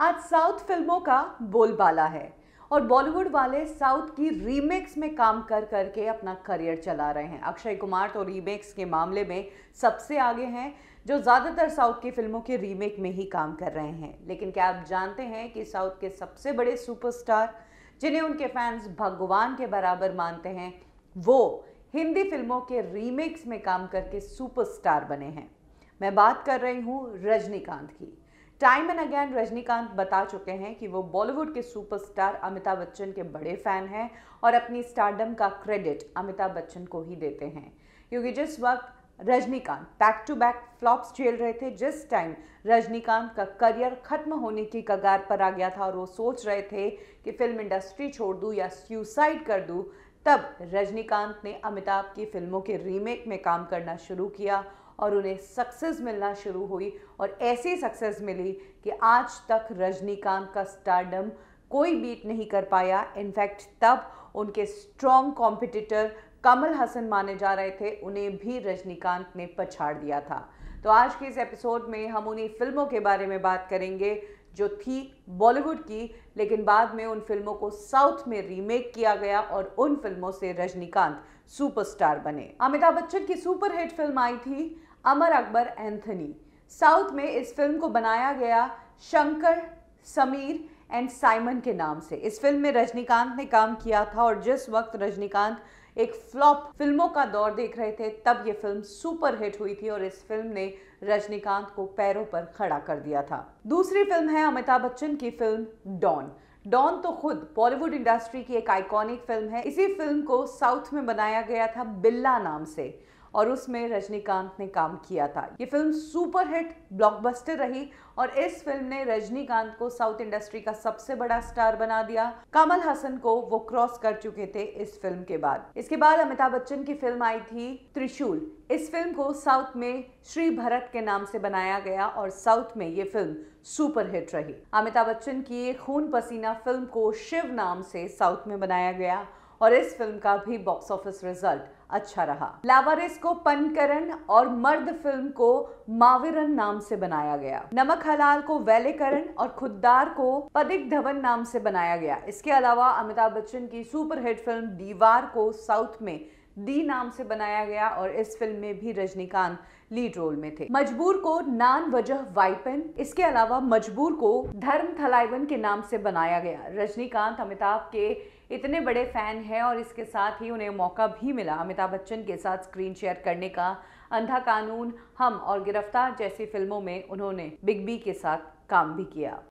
आज साउथ फिल्मों का बोलबाला है और बॉलीवुड वाले साउथ की रीमेक्स में काम कर करके अपना करियर चला रहे हैं अक्षय कुमार तो रीमेक्स के मामले में सबसे आगे हैं जो ज़्यादातर साउथ की फिल्मों के रीमेक में ही काम कर रहे हैं लेकिन क्या आप जानते हैं कि साउथ के सबसे बड़े सुपरस्टार जिन्हें उनके फैंस भगवान के बराबर मानते हैं वो हिंदी फिल्मों के रीमेक्स में काम करके सुपरस्टार बने हैं मैं बात कर रही हूँ रजनीकांत की टाइम एंड अगेन रजनीकांत बता चुके हैं कि वो बॉलीवुड के सुपरस्टार अमिताभ बच्चन के बड़े फ़ैन हैं और अपनी स्टारडम का क्रेडिट अमिताभ बच्चन को ही देते हैं क्योंकि जिस वक्त Rajinikanth back to back flops झेल रहे थे जिस टाइम रजनीकांत का करियर ख़त्म होने की कगार पर आ गया था और वो सोच रहे थे कि फिल्म इंडस्ट्री छोड़ दूँ या सुसाइड कर दूँ तब रजनीकांत ने अमिताभ की फिल्मों के रीमेक में काम करना शुरू किया और उन्हें सक्सेस मिलना शुरू हुई और ऐसी सक्सेस मिली कि आज तक रजनीकांत का स्टारडम कोई बीट नहीं कर पाया इनफैक्ट तब उनके स्ट्रॉन्ग कॉम्पिटिटर कमल हसन माने जा रहे थे उन्हें भी रजनीकांत ने पछाड़ दिया था तो आज के इस एपिसोड में हम उन्हीं फिल्मों के बारे में बात करेंगे जो थी बॉलीवुड की लेकिन बाद में उन फिल्मों को साउथ में रीमेक किया गया और उन फिल्मों से रजनीकांत सुपरस्टार बने अमिताभ बच्चन की सुपरहिट फिल्म आई थी अमर अकबर एंथनी साउथ में इस फिल्म को बनाया गया शंकर समीर एंड साइमन के नाम से इस फिल्म में रजनीकांत ने काम किया था और जिस वक्त रजनीकांत एक फ्लॉप फिल्मों का दौर देख रहे थे तब ये फिल्म सुपर हिट हुई थी और इस फिल्म ने रजनीकांत को पैरों पर खड़ा कर दिया था दूसरी फिल्म है अमिताभ बच्चन की फिल्म डॉन डॉन तो खुद बॉलीवुड इंडस्ट्री की एक आइकॉनिक फिल्म है इसी फिल्म को साउथ में बनाया गया था बिल्ला नाम से और उसमें रजनीकांत ने काम किया था ये फिल्म सुपर हिट ब्लॉकबस्टर रही और इस फिल्म ने रजनीकांत को साउथ इंडस्ट्री का सबसे बड़ा स्टार बना दिया कमल हसन को वो क्रॉस कर चुके थे इस फिल्म के बाद इसके बाद अमिताभ बच्चन की फिल्म आई थी त्रिशूल इस फिल्म को साउथ में श्री भरत के नाम से बनाया गया और साउथ में ये फिल्म सुपर हिट रही अमिताभ बच्चन की खून पसीना फिल्म को शिव नाम से साउथ में बनाया गया और इस फिल्म का भी बॉक्स ऑफिस रिजल्ट अच्छा रहा लावारिस को पनकरण और मर्द फिल्म को माविरन नाम से बनाया गया नमक हलाल को वैलेकरण और खुददार को पदिक धवन नाम से बनाया गया इसके अलावा अमिताभ बच्चन की सुपरहिट फिल्म दीवार को साउथ में दी नाम से बनाया गया और इस फिल्म में भी रजनीकांत लीड रोल में थे मजबूर को नान वजह वाइपन इसके अलावा मजबूर को धर्म थलाइवन के नाम से बनाया गया रजनीकांत अमिताभ के इतने बड़े फ़ैन हैं और इसके साथ ही उन्हें मौका भी मिला अमिताभ बच्चन के साथ स्क्रीन शेयर करने का अंधा कानून हम और गिरफ्तार जैसी फिल्मों में उन्होंने बिग बी के साथ काम भी किया